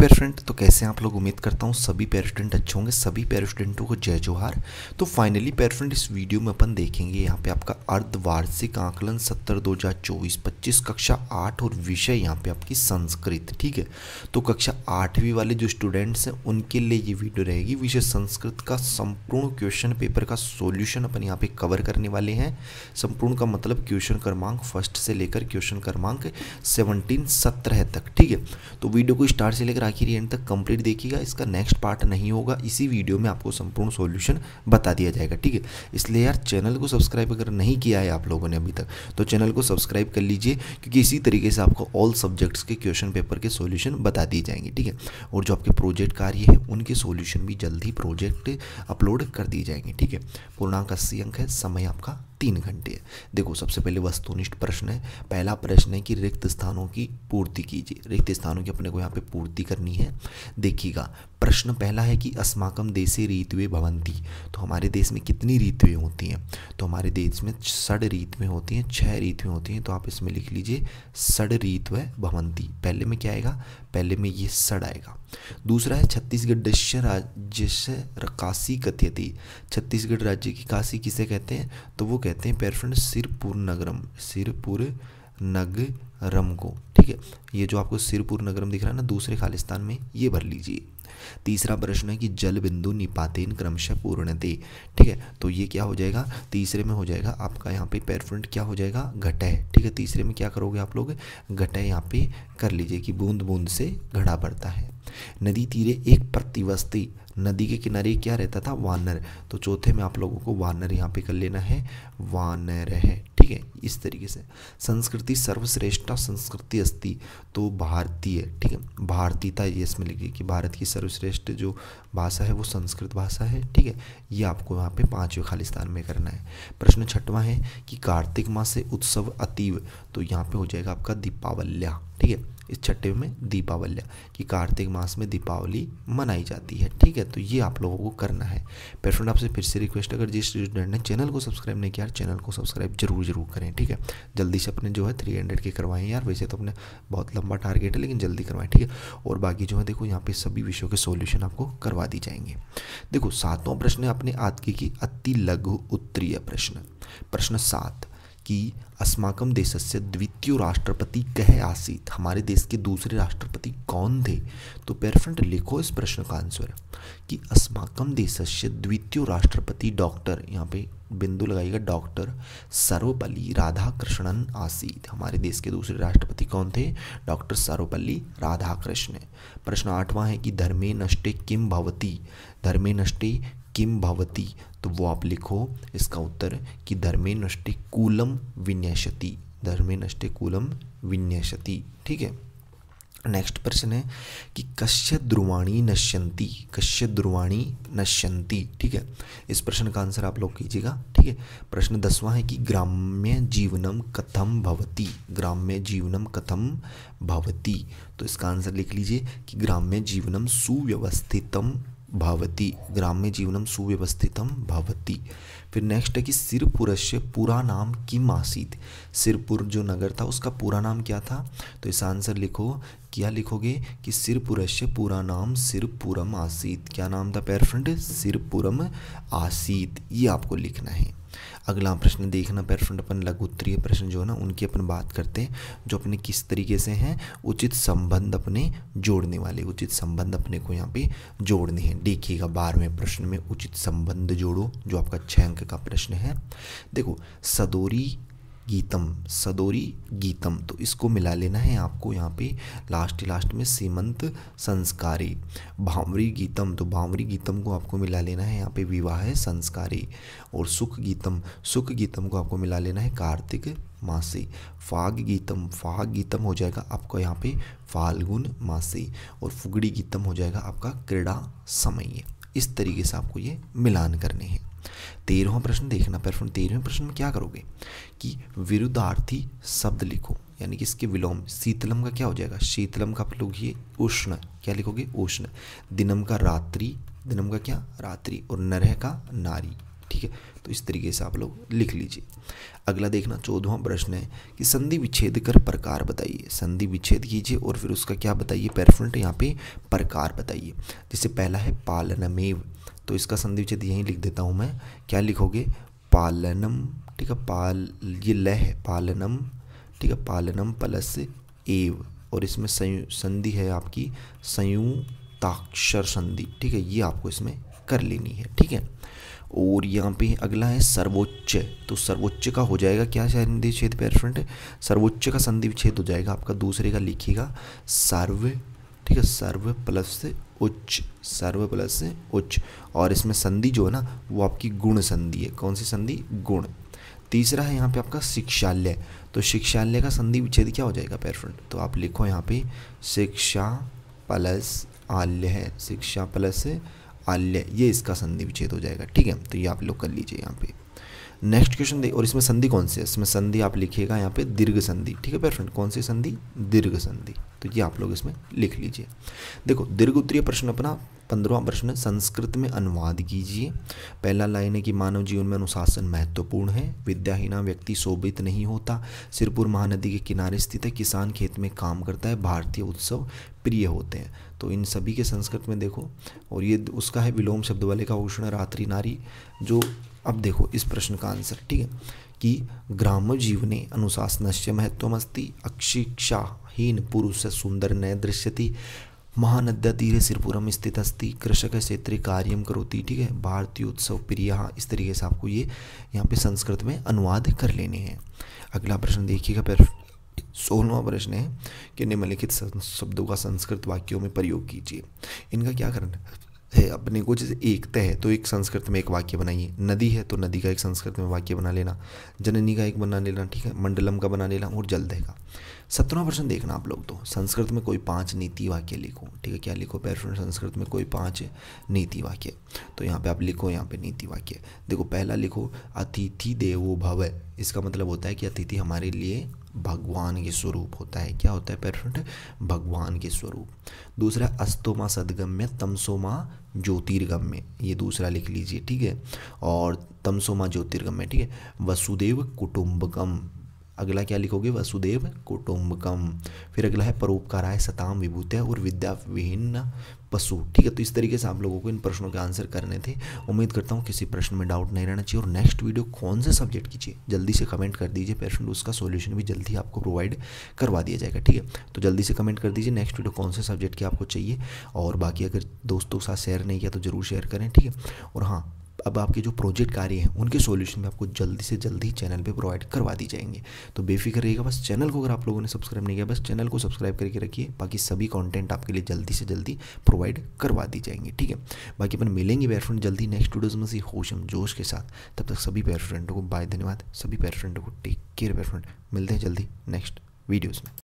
पेर स्टूडेंट तो कैसे आप लोग उम्मीद करता हूँ सभी पेर स्टूडेंट अच्छे होंगे सभी पेर स्टूडेंटों को जय जोहार तो फाइनली पेर स्टूडेंट इस वीडियो में अपन देखेंगे यहाँ पे आपका अर्धवार्षिक आकलन सत्तर दो हज़ार चौबीस पच्चीस कक्षा आठ और विषय यहाँ पे आपकी संस्कृत ठीक है तो कक्षा आठवीं वाले जो स्टूडेंट्स हैं उनके लिए ये वीडियो रहेगी विषय संस्कृत का संपूर्ण क्वेश्चन पेपर का सोल्यूशन अपन यहाँ पर कवर करने वाले हैं संपूर्ण का मतलब क्वेश्चन क्रमांक फर्स्ट से लेकर क्वेश्चन क्रमांक सेवनटीन सत्रह तक ठीक है तो वीडियो को स्टार्ट से लेकर आखिर एंड तक कंप्लीट देखिएगा इसका नेक्स्ट पार्ट नहीं होगा इसी वीडियो में आपको संपूर्ण सॉल्यूशन बता दिया जाएगा ठीक है इसलिए यार चैनल को सब्सक्राइब अगर नहीं किया है आप लोगों ने अभी तक तो चैनल को सब्सक्राइब कर लीजिए क्योंकि इसी तरीके से आपको ऑल सब्जेक्ट्स के क्वेश्चन पेपर के सोल्यूशन बता दिए जाएंगे ठीक है और जो आपके प्रोजेक्ट कार्य है उनके सोल्यूशन भी जल्द ही प्रोजेक्ट अपलोड कर दिए जाएंगे ठीक है पूर्णांक अस्सी अंक है समय आपका तीन घंटे है देखो सबसे पहले वस्तुनिष्ठ प्रश्न है पहला प्रश्न है कि रिक्त स्थानों की पूर्ति कीजिए रिक्त स्थानों की अपने को यहाँ पे पूर्ति कर करनी है देखिएगा प्रश्न पहला है कि अस्माकम देशे रीतवे भवंती तो हमारे देश में कितनी रीतवे होती हैं तो हमारे देश में सड़ रीतवें होती हैं छः रीतवें होती हैं तो आप इसमें लिख लीजिए सड़ रीतव भवंती पहले में क्या आएगा पहले में ये सड़ आएगा दूसरा है छत्तीसगढ़ दृश्य राज्य से काशी कथ्यति छत्तीसगढ़ राज्य की काशी किसे कहते हैं तो वो कहते हैं पेरफ्रेंड सिरपुर नगरम सिरपुर नगरम को ठीक है ये जो आपको सिरपुर नगरम दिख रहा है ना दूसरे खालिस्तान में ये भर लीजिए तीसरा प्रश्न है कि जल बिंदु निपातेन क्रमशः पूर्णते ठीक है तो ये क्या हो जाएगा तीसरे में हो जाएगा आपका यहाँ पे पेरफ्रंट क्या हो जाएगा घटय ठीक है तीसरे में क्या करोगे आप लोग घटय यहाँ पे कर लीजिए कि बूंद बूंद से घड़ा पड़ता है नदी तीरे एक प्रतिवस्ती नदी के किनारे क्या रहता था वानर तो चौथे में आप लोगों को वानर यहाँ पे कर लेना है वानर है ठीक है इस तरीके से संस्कृति सर्वश्रेष्ठा संस्कृति अस्ति तो भारतीय ठीक है भारतीयता ये इसमें लिखी कि भारत की सर्वश्रेष्ठ जो भाषा है वो संस्कृत भाषा है ठीक है ये आपको यहाँ पे पाँचवें खालिस्तान में करना है प्रश्न छठवा है कि कार्तिक माह से उत्सव अतीव तो यहाँ पे हो जाएगा आपका दीपावल्या ठीक है इस छठे में दीपावल्या कि कार्तिक मास में दीपावली मनाई जाती है ठीक है तो ये आप लोगों को करना है पर फ्रेंड आपसे फिर से रिक्वेस्ट अगर जिस स्टूडेंट ने चैनल को सब्सक्राइब नहीं किया चैनल को सब्सक्राइब जरूर जरूर करें ठीक है जल्दी से अपने जो है थ्री हंड्रेड के करवाएं यार वैसे तो अपने बहुत लंबा टारगेट है लेकिन जल्दी करवाएं ठीक है और बाकी जो है देखो यहाँ पर सभी विषयों के सोल्यूशन आपको करवा दी जाएंगे देखो सातवां प्रश्न है अपने आदकी की अति लघु उत्तरीय प्रश्न प्रश्न सात कि देश से द्वितीय राष्ट्रपति कह आसीत हमारे देश के दूसरे राष्ट्रपति कौन थे तो पेरफ्रेंड लिखो इस प्रश्न का आंसर कि देश से द्वितीय राष्ट्रपति डॉक्टर यहाँ पे बिंदु लगाइएगा डॉक्टर सर्वपल्ली राधाकृष्णन आसीत हमारे देश के दूसरे राष्ट्रपति कौन थे डॉक्टर सर्वपल्ली राधाकृष्ण प्रश्न आठवां है कि धर्मे नष्टे किम भवती धर्मे नष्टे किम भवती तो वो आप लिखो इसका उत्तर कि धर्मे कूलम विन्यासती धर्मे नष्टे कूलम विन्यासती ठीक है नेक्स्ट प्रश्न है कि कश्य ध्रुवाणी नश्यंती कश्य द्रुवाणी नश्यंती ठीक है इस प्रश्न का आंसर आप लोग कीजिएगा ठीक है प्रश्न दसवां है कि ग्राम्य जीवनम कथम भवती ग्राम्य जीवनम कथम भवती तो इसका आंसर लिख लीजिए कि ग्राम्य जीवनम सुव्यवस्थितम भवती ग्राम्य जीवनम सुव्यवस्थित भवती फिर नेक्स्ट है कि सिरपुर से पूरा नाम किम आसीत सिरपुर जो नगर था उसका पूरा नाम क्या था तो इस आंसर लिखो क्या लिखोगे कि सिरपुर से पूरा नाम सिरपुरम आसीत क्या नाम था पैर फ्रेंड सिरपुरम आसीत ये आपको लिखना है अगला प्रश्न देखना पर फ्रेंड अपन उत्तरीय प्रश्न जो है ना उनकी अपन बात करते हैं जो अपने किस तरीके से हैं उचित संबंध अपने जोड़ने वाले उचित संबंध अपने को यहाँ पे जोड़ने हैं देखिएगा बारहवें प्रश्न में उचित संबंध जोड़ो जो आपका छः अंक का प्रश्न है देखो सदोरी गीतम सदोरी गीतम तो इसको मिला लेना है आपको यहाँ पे लास्ट लास्ट में सीमंत संस्कारी भावरी गीतम तो भावरी गीतम को आपको मिला लेना है यहाँ पे विवाह है संस्कारी और सुख गीतम सुख गीतम को आपको मिला लेना है कार्तिक मासी फाग गीतम फाग गीतम हो जाएगा आपका यहाँ पे फाल्गुन मासी और फुगड़ी गीतम हो जाएगा आपका क्रीड़ा समय इस तरीके से आपको ये मिलान करने हैं तेरहवा प्रश्न देखना प्रश्न तेरहवें प्रश्न में क्या करोगे कि विरुद्धार्थी शब्द लिखो यानी कि इसके विलोम शीतलम का क्या हो जाएगा शीतलम का आप लोग ये उष्ण क्या लिखोगे उष्ण दिनम का रात्रि दिनम का क्या रात्रि और नरह का नारी ठीक है तो इस तरीके से आप लोग लिख लीजिए अगला देखना चौदहवा प्रश्न है कि संधि विच्छेद कर प्रकार बताइए संधि विच्छेद कीजिए और फिर उसका क्या बताइए पेरफ्रंट यहाँ पे प्रकार बताइए जैसे पहला है पालनमेव तो इसका संधि विच्छेद यहीं लिख देता हूँ मैं क्या लिखोगे पालनम ठीक है पाल ये ल है पालनम ठीक है पालनम प्लस एव और इसमें संयु संधि है आपकी संयुक्ताक्षर संधि ठीक है ये आपको इसमें कर लेनी है ठीक है और यहाँ पे अगला है सर्वोच्च तो सर्वोच्च का हो जाएगा क्या संधि विच्छेद पेयर फ्रेंड सर्वोच्च का संधि विच्छेद हो जाएगा आपका दूसरे का लिखिएगा सर्व ठीक है सर्व प्लस उच्च सर्व प्लस से उच्च और इसमें संधि जो है ना वो आपकी गुण संधि है कौन सी संधि गुण तीसरा है यहाँ पे आपका शिक्षालय तो शिक्षालय का संधि विच्छेद क्या हो जाएगा पैरफ्रेंड तो आप लिखो यहाँ पे शिक्षा प्लस आल्य है शिक्षा प्लस आल्य ये इसका संधि विच्छेद हो जाएगा ठीक है तो ये आप लोग कर लीजिए यहाँ पे नेक्स्ट क्वेश्चन देख और इसमें संधि कौन सी है इसमें संधि आप लिखिएगा यहाँ पे दीर्घ संधि ठीक है पेयर कौन सी संधि दीर्घ संधि तो ये आप लोग इसमें लिख लीजिए देखो दीर्घ उत्तरीय प्रश्न अपना पंद्रवा प्रश्न संस्कृत में अनुवाद कीजिए पहला लाइन है कि मानव जीवन में अनुशासन महत्वपूर्ण है विद्याहीना व्यक्ति शोभित नहीं होता सिरपुर महानदी के किनारे स्थित है किसान खेत में काम करता है भारतीय उत्सव प्रिय होते हैं तो इन सभी के संस्कृत में देखो और ये उसका है विलोम शब्द वाले का उष्ण रात्रि नारी जो अब देखो इस प्रश्न का आंसर ठीक है कि ग्राम जीवने अनुशासन से महत्वमस्ती अक्षिक्षाहीन पुरुष सुंदर न दृश्यति महानद्यातीरे सिरपुरम स्थित अस्थि कृषक क्षेत्र कार्य करोती ठीक है भारतीय उत्सव प्रिय इस तरीके से आपको ये यहाँ पे संस्कृत में अनुवाद कर लेने हैं अगला प्रश्न देखिएगा फिर सोलहवा प्रश्न है कि निम्नलिखित शब्दों का संस्कृत वाक्यों में प्रयोग कीजिए इनका क्या करना है है अपने को जैसे एकता है तो एक संस्कृत में एक वाक्य बनाइए नदी है तो नदी का एक संस्कृत में वाक्य बना लेना जननी का एक बना लेना ठीक है मंडलम का बना लेना और जल देगा सत्रह प्रश्न देखना आप लोग तो संस्कृत में कोई पांच नीति वाक्य लिखो ठीक है क्या लिखो पैर संस्कृत में कोई पांच नीति वाक्य तो यहाँ पे आप लिखो यहाँ पे नीति वाक्य देखो पहला लिखो अतिथि देवो भव इसका मतलब होता है कि अतिथि हमारे लिए भगवान के स्वरूप होता है क्या होता है परफेक्ट भगवान के स्वरूप दूसरा अस्तोमा सदगम्य तमसोमा ज्योतिर्गम्य ये दूसरा लिख लीजिए ठीक है और तमसोमा ज्योतिर्गम्य ठीक है वसुदेव कुटुंबकम अगला क्या लिखोगे वसुदेव कुटुम्बकम फिर अगला है परोपकाराय सताम है और विद्या विहीन पशु ठीक है तो इस तरीके से आप लोगों को इन प्रश्नों के आंसर करने थे उम्मीद करता हूँ किसी प्रश्न में डाउट नहीं रहना चाहिए और नेक्स्ट वीडियो कौन से सब्जेक्ट की चाहिए जल्दी से कमेंट कर दीजिए प्रश्न उसका सोल्यूशन भी जल्दी आपको प्रोवाइड करवा दिया जाएगा ठीक है तो जल्दी से कमेंट कर दीजिए नेक्स्ट वीडियो कौन से सब्जेक्ट की आपको चाहिए और बाकी अगर दोस्तों के साथ शेयर नहीं किया तो ज़रूर शेयर करें ठीक है और हाँ अब आपके जो प्रोजेक्ट कार्य हैं उनके सोल्यूशन में आपको जल्दी से जल्दी चैनल पर प्रोवाइड करवा दी जाएंगे तो बेफिक्र रहिएगा बस चैनल को अगर आप लोगों ने सब्सक्राइब नहीं किया बस चैनल को सब्सक्राइब करके रखिए बाकी सभी कॉन्टेंट आपके लिए जल्दी से जल्दी प्रोवाइड करवा दी जाएंगे ठीक है बाकी अपन मिलेंगे बेयर फ्रेंड जल्दी नेक्स्ट वीडियोज़ में से होशम जोश के साथ तब तक सभी बेयर फ्रेंडों को बाय धन्यवाद सभी बेयर फ्रेंडों को टेक केयर बेयर फ्रेंड मिलते हैं जल्दी नेक्स्ट वीडियोज़ में